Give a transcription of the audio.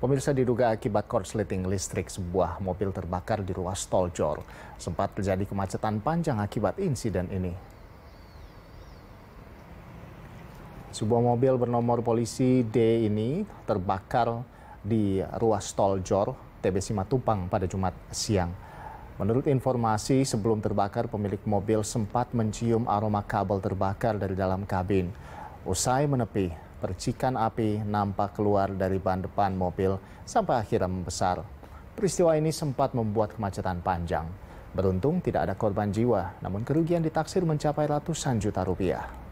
Pemirsa diduga akibat korsleting listrik sebuah mobil terbakar di ruas tol Jor. Sempat terjadi kemacetan panjang akibat insiden ini. Sebuah mobil bernomor polisi D ini terbakar di ruas tol Jor, TB Matupang pada Jumat siang. Menurut informasi, sebelum terbakar pemilik mobil sempat mencium aroma kabel terbakar dari dalam kabin. Usai menepi, percikan api nampak keluar dari ban depan mobil sampai akhirnya membesar. Peristiwa ini sempat membuat kemacetan panjang. Beruntung tidak ada korban jiwa, namun kerugian ditaksir mencapai ratusan juta rupiah.